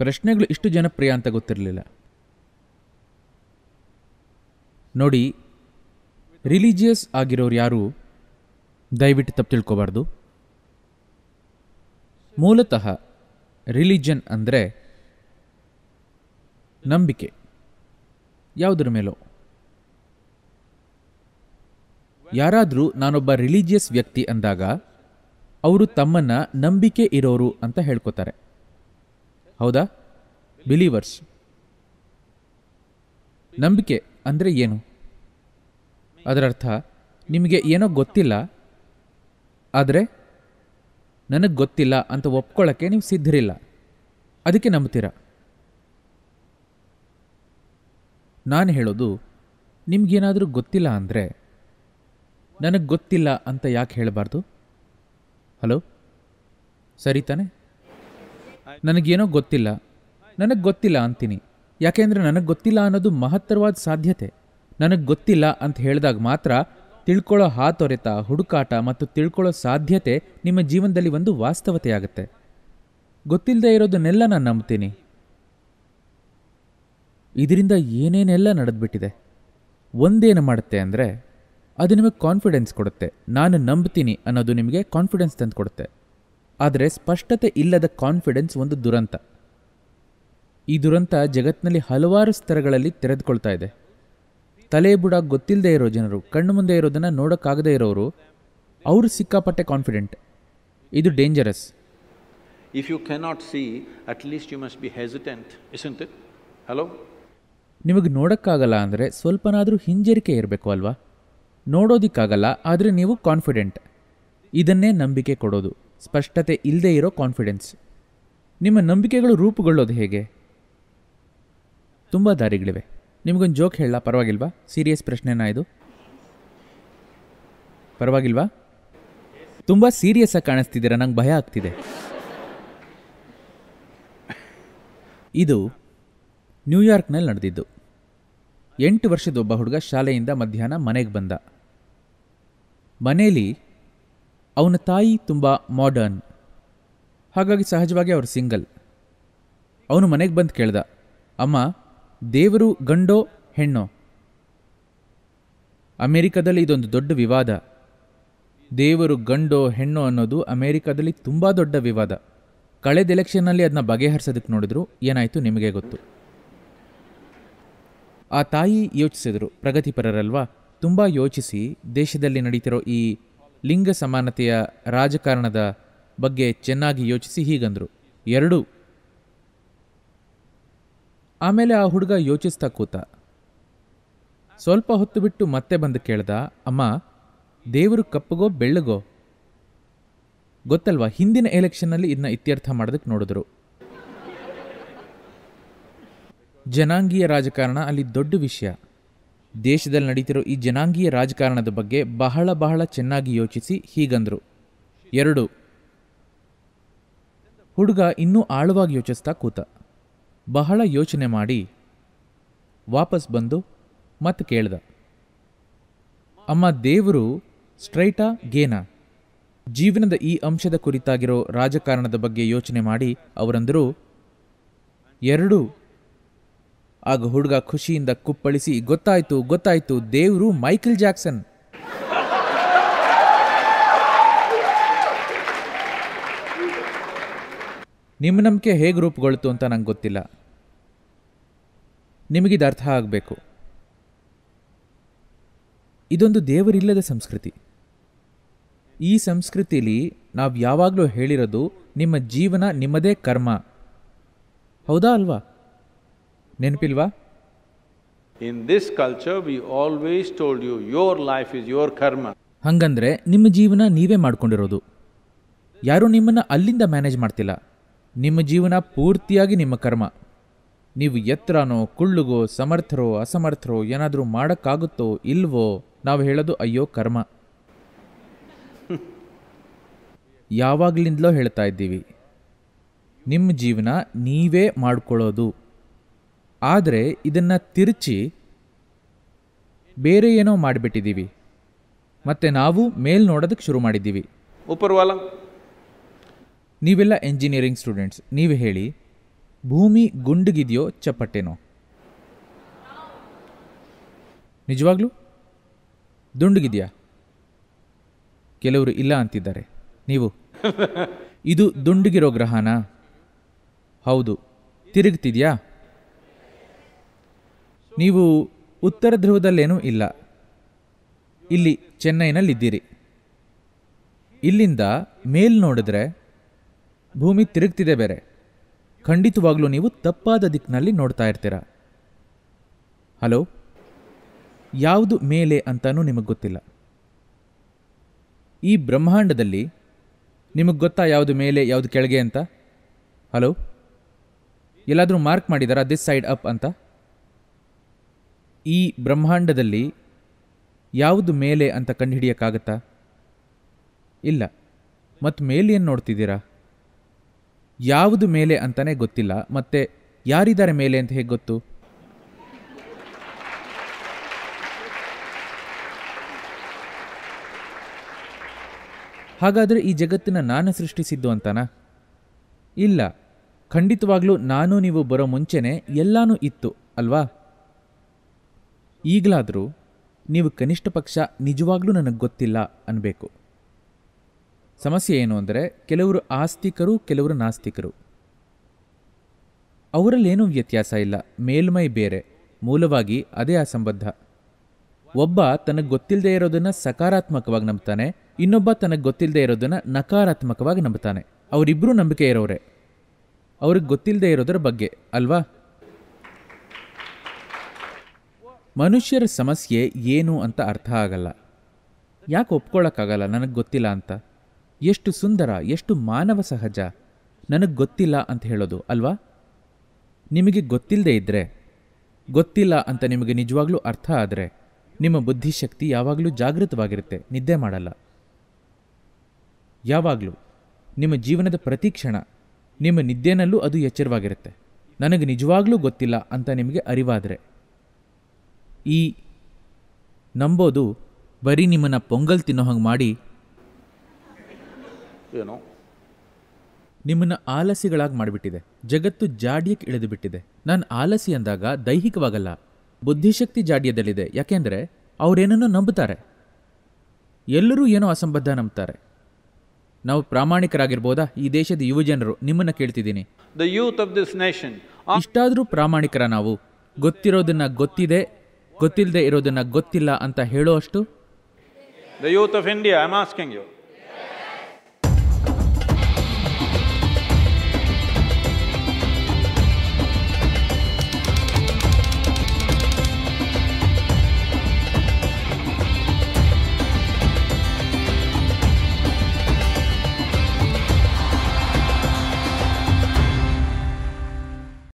ಪ್ರಶ್ನೆಗಳು ಇಷ್ಟು ಜನಪ್ರಿಯ ಅಂತ ಗೊತ್ತಿರಲಿಲ್ಲ ನೋಡಿ ರಿಲಿಜಿಯಸ್ ಆಗಿರೋರು ಯಾರು ದಯವಿಟ್ಟು ತಪ್ಪು ತಿಳ್ಕೋಬಾರ್ದು ಮೂಲತಃ ರಿಲಿಜನ್ ಅಂದರೆ ನಂಬಿಕೆ ಯಾವುದರ ಮೇಲೋ ಯಾರಾದರೂ ನಾನೊಬ್ಬ ರಿಲಿಜಿಯಸ್ ವ್ಯಕ್ತಿ ಅಂದಾಗ ಅವರು ತಮ್ಮನ್ನು ನಂಬಿಕೆ ಇರೋರು ಅಂತ ಹೇಳ್ಕೊತಾರೆ ಹೌದಾ ಬಿಲೀವರ್ಸ್ ನಂಬಿಕೆ ಅಂದರೆ ಏನು ಅದರರ್ಥ ನಿಮಗೆ ಏನೋ ಗೊತ್ತಿಲ್ಲ ಆದರೆ ನನಗೆ ಗೊತ್ತಿಲ್ಲ ಅಂತ ಒಪ್ಕೊಳ್ಳೋಕ್ಕೆ ನೀವು ಸಿದ್ಧರಿಲ್ಲ ಅದಕ್ಕೆ ನಂಬ್ತೀರ ನಾನು ಹೇಳೋದು ನಿಮಗೇನಾದರೂ ಗೊತ್ತಿಲ್ಲ ಅಂದರೆ ನನಗೆ ಗೊತ್ತಿಲ್ಲ ಅಂತ ಯಾಕೆ ಹೇಳಬಾರ್ದು ಹಲೋ ಸರಿ ತಾನೇ ನನಗೇನೋ ಗೊತ್ತಿಲ್ಲ ನನಗೆ ಗೊತ್ತಿಲ್ಲ ಅಂತೀನಿ ಯಾಕೆಂದರೆ ನನಗೆ ಗೊತ್ತಿಲ್ಲ ಅನ್ನೋದು ಮಹತ್ತರವಾದ ಸಾಧ್ಯತೆ ನನಗೆ ಗೊತ್ತಿಲ್ಲ ಅಂತ ಹೇಳಿದಾಗ ಮಾತ್ರ ತಿಳ್ಕೊಳ್ಳೋ ಹಾತೊರೆತ ಹುಡುಕಾಟ ಮತ್ತು ತಿಳ್ಕೊಳ್ಳೋ ಸಾಧ್ಯತೆ ನಿಮ್ಮ ಜೀವನದಲ್ಲಿ ಒಂದು ವಾಸ್ತವತೆಯಾಗುತ್ತೆ ಗೊತ್ತಿಲ್ಲದೆ ಇರೋದನ್ನೆಲ್ಲ ನಾನು ನಂಬ್ತೀನಿ ಇದರಿಂದ ಏನೇನೆಲ್ಲ ನಡೆದ್ಬಿಟ್ಟಿದೆ ಒಂದೇನು ಮಾಡುತ್ತೆ ಅಂದರೆ ಅದು ನಿಮಗೆ ಕಾನ್ಫಿಡೆನ್ಸ್ ಕೊಡುತ್ತೆ ನಾನು ನಂಬ್ತೀನಿ ಅನ್ನೋದು ನಿಮಗೆ ಕಾನ್ಫಿಡೆನ್ಸ್ ತಂದು ಕೊಡುತ್ತೆ ಆದರೆ ಸ್ಪಷ್ಟತೆ ಇಲ್ಲದ ಕಾನ್ಫಿಡೆನ್ಸ್ ಒಂದು ದುರಂತ ಈ ದುರಂತ ಜಗತ್ತಿನಲ್ಲಿ ಹಲವಾರು ಸ್ತರಗಳಲ್ಲಿ ತೆರೆದುಕೊಳ್ತಾ ಇದೆ ತಲೆ ಬುಡ ಗೊತ್ತಿಲ್ಲದೆ ಇರೋ ಜನರು ಕಣ್ಣು ಮುಂದೆ ಇರೋದನ್ನು ನೋಡೋಕ್ಕಾಗದೇ ಇರೋರು ಅವರು ಸಿಕ್ಕಾಪಟ್ಟೆ ಕಾನ್ಫಿಡೆಂಟ್ ಇದು dangerous if you not see at least you must be hesitant it hello ನಿಮಗೆ ನೋಡೋಕ್ಕಾಗಲ್ಲ ಅಂದರೆ ಸ್ವಲ್ಪನಾದರೂ ಹಿಂಜರಿಕೆ ಇರಬೇಕು ಅಲ್ವಾ ನೋಡೋದಕ್ಕಾಗಲ್ಲ ಆದರೆ ನೀವು ಕಾನ್ಫಿಡೆಂಟ್ ಇದನ್ನೇ ನಂಬಿಕೆ ಕೊಡೋದು ಸ್ಪಷ್ಟತೆ ಇಲ್ಲದೆ ಇರೋ ಕಾನ್ಫಿಡೆನ್ಸ್ ನಿಮ್ಮ ನಂಬಿಕೆಗಳು ರೂಪುಗೊಳ್ಳೋದು ಹೇಗೆ ತುಂಬ ದಾರಿಗಳಿವೆ ನಿಮಗೊಂದು ಜೋಕ್ ಹೇಳ ಪರವಾಗಿಲ್ವಾ ಸೀರಿಯಸ್ ಪ್ರಶ್ನೆನಾ ಇದು ಪರವಾಗಿಲ್ವಾ ತುಂಬ ಸೀರಿಯಸ್ಸಾಗಿ ಕಾಣಿಸ್ತಿದ್ದೀರಾ ನಂಗೆ ಭಯ ಆಗ್ತಿದೆ ಇದು ನ್ಯೂಯಾರ್ಕ್ನಲ್ಲಿ ನಡೆದಿದ್ದು ಎಂಟು ವರ್ಷದ ಒಬ್ಬ ಹುಡುಗ ಶಾಲೆಯಿಂದ ಮಧ್ಯಾಹ್ನ ಮನೆಗೆ ಬಂದ ಮನೇಲಿ ಅವನ ತಾಯಿ ತುಂಬ ಮಾಡರ್ನ್ ಹಾಗಾಗಿ ಸಹಜವಾಗಿ ಅವರು ಸಿಂಗಲ್ ಅವನು ಮನೆಗೆ ಬಂದು ಕೇಳ್ದ ಅಮ್ಮ ದೇವರು ಗಂಡೋ ಹೆಣ್ಣೋ ಅಮೇರಿಕಾದಲ್ಲಿ ಇದೊಂದು ದೊಡ್ಡ ವಿವಾದ ದೇವರು ಗಂಡೋ ಹೆಣ್ಣೋ ಅನ್ನೋದು ಅಮೇರಿಕಾದಲ್ಲಿ ತುಂಬ ದೊಡ್ಡ ವಿವಾದ ಕಳೆದ ಎಲೆಕ್ಷನ್ನಲ್ಲಿ ಅದನ್ನ ಬಗೆಹರಿಸೋದಕ್ಕೆ ನೋಡಿದ್ರು ಏನಾಯಿತು ನಿಮಗೆ ಗೊತ್ತು ಆ ತಾಯಿ ಯೋಚಿಸಿದರು ಪ್ರಗತಿಪರರಲ್ವಾ ತುಂಬ ಯೋಚಿಸಿ ದೇಶದಲ್ಲಿ ನಡೀತಿರೋ ಈ ಲಿಂಗ ಸಮಾನತೆಯ ರಾಜಕಾರಣದ ಬಗ್ಗೆ ಚೆನ್ನಾಗಿ ಯೋಚಿಸಿ ಹೀಗಂದರು ಎರಡು ಆಮೇಲೆ ಆ ಹುಡುಗ ಯೋಚಿಸ್ತಾ ಕೂತ ಸ್ವಲ್ಪ ಹೊತ್ತು ಬಿಟ್ಟು ಮತ್ತೆ ಬಂದು ಕೇಳ್ದ ಅಮ್ಮ ದೇವರು ಕಪ್ಪುಗೋ ಬೆಳ್ಳಗೋ ಗೊತ್ತಲ್ವಾ ಹಿಂದಿನ ಎಲೆಕ್ಷನ್ನಲ್ಲಿ ಇದನ್ನ ಇತ್ಯರ್ಥ ಮಾಡೋದಕ್ಕೆ ನೋಡಿದ್ರು ಜನಾಂಗೀಯ ರಾಜಕಾರಣ ಅಲ್ಲಿ ದೊಡ್ಡ ವಿಷಯ ದೇಶದಲ್ಲಿ ನಡೀತಿರೋ ಈ ಜನಾಂಗೀಯ ರಾಜಕಾರಣದ ಬಗ್ಗೆ ಬಹಳ ಬಹಳ ಚೆನ್ನಾಗಿ ಯೋಚಿಸಿ ಹೀಗಂದರು ಎರಡು ಹುಡುಗ ಇನ್ನೂ ಆಳವಾಗಿ ಯೋಚಿಸ್ತಾ ಕೂತ ಬಹಳ ಯೋಚನೆ ಮಾಡಿ ವಾಪಸ್ ಬಂದು ಮತ್ತೆ ಕೇಳ್ದ ಅಮ್ಮ ದೇವರು ಸ್ಟ್ರೈಟಾ ಗೇನಾ ಜೀವನದ ಈ ಅಂಶದ ಕುರಿತಾಗಿರೋ ರಾಜಕಾರಣದ ಬಗ್ಗೆ ಯೋಚನೆ ಮಾಡಿ ಅವರಂದರು ಎರಡು ಆಗ ಹುಡುಗ ಖುಷಿಯಿಂದ ಕುಪ್ಪಳಿಸಿ ಗೊತ್ತಾಯ್ತು ಗೊತ್ತಾಯ್ತು ದೇವರು ಮೈಕಲ್ ಜಾಕ್ಸನ್ ನಿಮ್ಮ ನಂಬಿಕೆ ಹೇಗೆ ರೂಪುಗೊಳ್ತು ಅಂತ ನಂಗೆ ಗೊತ್ತಿಲ್ಲ ನಿಮಗಿದು ಅರ್ಥ ಆಗಬೇಕು ಇದೊಂದು ದೇವರಿಲ್ಲದ ಸಂಸ್ಕೃತಿ ಈ ಸಂಸ್ಕೃತಿಲಿ ನಾವು ಯಾವಾಗಲೂ ಹೇಳಿರೋದು ನಿಮ್ಮ ಜೀವನ ನಿಮ್ಮದೇ ಕರ್ಮ ಹೌದಾ ಅಲ್ವಾ ನೆನಪಿಲ್ವಾ in this culture we always told you your life is your karma ಹಂಗಂದ್ರೆ ನಿಮ್ಮ ಜೀವನ ನೀವೇ ಮಾಡ್ಕೊಂಡಿರೋದು ಯಾರು ನಿಮ್ಮನ್ನ ಅಲ್ಲಿಂದ ಮ್ಯಾನೇಜ್ ಮಾಡ್ತಿಲ್ಲ ನಿಮ್ಮ ಜೀವನ ಪೂರ್ತಿಯಾಗಿ ನಿಮ್ಮ ಕರ್ಮ ನೀವು ಎತ್ತರನೋ ಕುಳ್ಳುಗೋ ಸಮರ್ಥರೋ ಅಸಮರ್ಥರೋ ಏನಾದರೂ ಮಾಡೋಕ್ಕಾಗುತ್ತೋ ಇಲ್ವೋ ನಾವು ಹೇಳೋದು ಅಯ್ಯೋ ಕರ್ಮ ಯಾವಾಗಲಿಂದಲೋ ಹೇಳ್ತಾ ಇದ್ದೀವಿ ನಿಮ್ಮ ಜೀವನ ನೀವೇ ಮಾಡ್ಕೊಳ್ಳೋದು ಆದರೆ ಇದನ್ನು ತಿರುಚಿ ಬೇರೆ ಏನೋ ಮಾಡಿಬಿಟ್ಟಿದ್ದೀವಿ ಮತ್ತು ನಾವು ಮೇಲ್ ನೋಡೋದಕ್ಕೆ ಶುರು ಮಾಡಿದ್ದೀವಿ ಉಪರ್ವಾಲ ನೀವೆಲ್ಲ ಎಂಜಿನಿಯರಿಂಗ್ ಸ್ಟೂಡೆಂಟ್ಸ್ ನೀವು ಹೇಳಿ ಭೂಮಿ ಗುಂಡಗಿದೆಯೋ ಚಪ್ಪಟ್ಟೆನೋ ನಿಜವಾಗ್ಲೂ ದುಂಡಗಿದೆಯಾ ಕೆಲವರು ಇಲ್ಲ ಅಂತಿದ್ದಾರೆ ನೀವು ಇದು ದುಂಡಗಿರೋ ಗ್ರಹನಾ ಹೌದು ತಿರುಗ್ತಿದ್ಯಾ ನೀವು ಉತ್ತರ ಧ್ರುವದಲ್ಲೇನೂ ಇಲ್ಲ ಇಲ್ಲಿ ಚೆನ್ನೈನಲ್ಲಿದ್ದೀರಿ ಇಲ್ಲಿಂದ ಮೇಲ್ ನೋಡಿದ್ರೆ ಭೂಮಿ ತಿರುಗ್ತಿದೆ ಬೇರೆ ಖಂಡಿತವಾಗ್ಲೂ ನೀವು ತಪ್ಪಾದ ದಿಕ್ಕಿನಲ್ಲಿ ನೋಡ್ತಾ ಇರ್ತೀರ ಹಲೋ ಯಾವುದು ಮೇಲೆ ಅಂತಾನೂ ನಿಮಗೆ ಗೊತ್ತಿಲ್ಲ ಈ ಬ್ರಹ್ಮಾಂಡದಲ್ಲಿ ನಿಮಗೆ ಗೊತ್ತಾ ಯಾವುದು ಮೇಲೆ ಯಾವುದು ಕೆಳಗೆ ಅಂತ ಹಲೋ ಎಲ್ಲಾದರೂ ಮಾರ್ಕ್ ಮಾಡಿದಾರಾ ದಿಸ್ ಸೈಡ್ ಅಪ್ ಅಂತ ಈ ಬ್ರಹ್ಮಾಂಡದಲ್ಲಿ ಯಾವುದು ಮೇಲೆ ಅಂತ ಕಂಡುಹಿಡಿಯೋಕ್ಕಾಗತ್ತಾ ಇಲ್ಲ ಮತ್ತು ಮೇಲೇನು ನೋಡ್ತಿದ್ದೀರಾ ಯಾವುದು ಮೇಲೆ ಅಂತಲೇ ಗೊತ್ತಿಲ್ಲ ಮತ್ತು ಯಾರಿದ್ದಾರೆ ಮೇಲೆ ಅಂತ ಹೇಗೆ ಗೊತ್ತು ಹಾಗಾದರೆ ಈ ಜಗತ್ತಿನ ನಾನು ಸೃಷ್ಟಿಸಿದ್ದು ಅಂತನಾ ಇಲ್ಲ ಖಂಡಿತವಾಗ್ಲೂ ನಾನು ನೀವು ಬರೋ ಮುಂಚೆನೇ ಎಲ್ಲಾನು ಇತ್ತು ಅಲ್ವಾ ಈಗಲಾದರೂ ನೀವು ಕನಿಷ್ಠ ಪಕ್ಷ ನಿಜವಾಗ್ಲೂ ನನಗೆ ಗೊತ್ತಿಲ್ಲ ಅನ್ನಬೇಕು ಸಮಸ್ಯೆ ಏನು ಅಂದರೆ ಕೆಲವರು ಆಸ್ತಿಕರು ಕೆಲವರು ನಾಸ್ತಿಕರು ಅವರಲ್ಲೇನೂ ವ್ಯತ್ಯಾಸ ಇಲ್ಲ ಮೇಲ್ಮೈ ಬೇರೆ ಮೂಲವಾಗಿ ಅದೇ ಅಸಂಬದ್ಧ ಒಬ್ಬ ತನಗೆ ಗೊತ್ತಿಲ್ಲದೆ ಇರೋದನ್ನು ಸಕಾರಾತ್ಮಕವಾಗಿ ನಂಬ್ತಾನೆ ಇನ್ನೊಬ್ಬ ತನಗೆ ಗೊತ್ತಿಲ್ಲದೆ ಇರೋದನ್ನು ನಕಾರಾತ್ಮಕವಾಗಿ ನಂಬ್ತಾನೆ ಅವರಿಬ್ಬರೂ ನಂಬಿಕೆ ಇರೋರೆ ಅವ್ರಿಗೆ ಗೊತ್ತಿಲ್ಲದೆ ಇರೋದ್ರ ಬಗ್ಗೆ ಅಲ್ವಾ ಮನುಷ್ಯರ ಸಮಸ್ಯೆ ಏನು ಅಂತ ಅರ್ಥ ಆಗಲ್ಲ ಯಾಕೆ ಒಪ್ಕೊಳ್ಳೋಕ್ಕಾಗಲ್ಲ ನನಗೆ ಗೊತ್ತಿಲ್ಲ ಅಂತ ಎಷ್ಟು ಸುಂದರ ಎಷ್ಟು ಮಾನವ ಸಹಜ ನನಗೆ ಗೊತ್ತಿಲ್ಲ ಅಂತ ಹೇಳೋದು ಅಲ್ವಾ ನಿಮಗೆ ಗೊತ್ತಿಲ್ಲದೆ ಇದ್ದರೆ ಗೊತ್ತಿಲ್ಲ ಅಂತ ನಿಮಗೆ ನಿಜವಾಗ್ಲೂ ಅರ್ಥ ಆದರೆ ನಿಮ್ಮ ಬುದ್ಧಿಶಕ್ತಿ ಯಾವಾಗಲೂ ಜಾಗೃತವಾಗಿರುತ್ತೆ ನಿದ್ದೆ ಮಾಡಲ್ಲ ಯಾವಾಗಲೂ ನಿಮ್ಮ ಜೀವನದ ಪ್ರತಿ ಕ್ಷಣ ನಿಮ್ಮ ನಿದ್ದೆನಲ್ಲೂ ಅದು ಎಚ್ಚರವಾಗಿರುತ್ತೆ ನನಗೆ ನಿಜವಾಗ್ಲೂ ಗೊತ್ತಿಲ್ಲ ಅಂತ ನಿಮಗೆ ಅರಿವಾದರೆ ಈ ನಂಬೋದು ಬರೀ ನಿಮ್ಮನ್ನ ಪೊಂಗಲ್ ತಿನ್ನೋ ಹಂಗೆ ಮಾಡಿ ಏನೋ ನಿಮ್ಮನ್ನ ಆಲಸಿಗಳಾಗಿ ಮಾಡಿಬಿಟ್ಟಿದೆ ಜಗತ್ತು ಜಾಡ್ಯಕ್ಕೆ ಇಳಿದು ಬಿಟ್ಟಿದೆ ನಾನು ಆಲಸಿ ಅಂದಾಗ ದೈಹಿಕವಾಗಲ್ಲ ಬುದ್ಧಿಶಕ್ತಿ ಜಾಡ್ಯದಲ್ಲಿದೆ ಯಾಕೆಂದರೆ ಅವರೇನನ್ನೋ ನಂಬುತ್ತಾರೆ ಎಲ್ಲರೂ ಏನೋ ಅಸಂಬದ್ಧ ನಂಬ್ತಾರೆ ನಾವು ಪ್ರಾಮಾಣಿಕರಾಗಿರ್ಬೋದಾ ಈ ದೇಶದ ಯುವಜನರು ನಿಮ್ಮನ್ನು ಕೇಳ್ತಿದ್ದೀನಿ the youth of this nation ಇಷ್ಟಾದರೂ ಪ್ರಾಮಾಣಿಕರ ನಾವು ಗೊತ್ತಿರೋದನ್ನ ಗೊತ್ತಿದೆ ಗೊತ್ತಿಲ್ಲದೆ ಇರೋದನ್ನ ಗೊತ್ತಿಲ್ಲ ಅಂತ ಹೇಳೋ ಅಷ್ಟು the youth of India I asking you